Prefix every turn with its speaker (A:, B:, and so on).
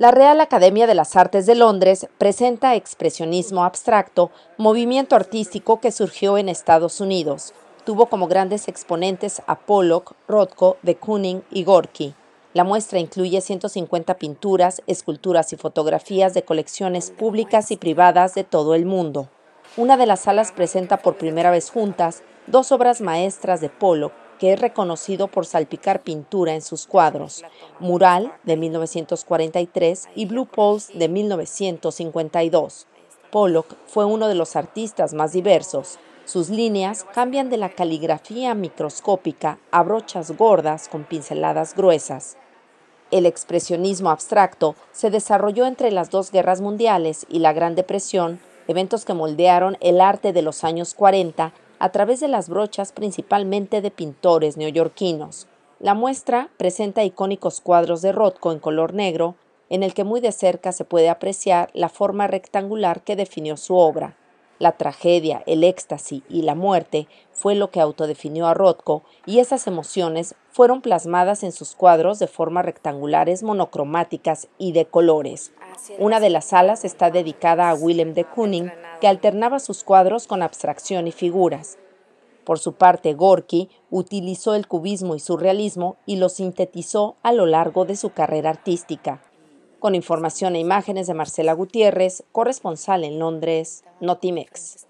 A: La Real Academia de las Artes de Londres presenta expresionismo abstracto, movimiento artístico que surgió en Estados Unidos. Tuvo como grandes exponentes a Pollock, Rothko, de Kooning y Gorky. La muestra incluye 150 pinturas, esculturas y fotografías de colecciones públicas y privadas de todo el mundo. Una de las salas presenta por primera vez juntas dos obras maestras de Pollock, que es reconocido por salpicar pintura en sus cuadros, Mural de 1943 y Blue Poles de 1952. Pollock fue uno de los artistas más diversos. Sus líneas cambian de la caligrafía microscópica a brochas gordas con pinceladas gruesas. El expresionismo abstracto se desarrolló entre las dos guerras mundiales y la Gran Depresión, eventos que moldearon el arte de los años 40 a través de las brochas principalmente de pintores neoyorquinos. La muestra presenta icónicos cuadros de Rothko en color negro, en el que muy de cerca se puede apreciar la forma rectangular que definió su obra, la tragedia, el éxtasis y la muerte fue lo que autodefinió a Rothko y esas emociones fueron plasmadas en sus cuadros de formas rectangulares, monocromáticas y de colores. Una de las salas está dedicada a Willem de Kooning, que alternaba sus cuadros con abstracción y figuras. Por su parte, Gorky utilizó el cubismo y surrealismo y lo sintetizó a lo largo de su carrera artística con información e imágenes de Marcela Gutiérrez, corresponsal en Londres, Notimex.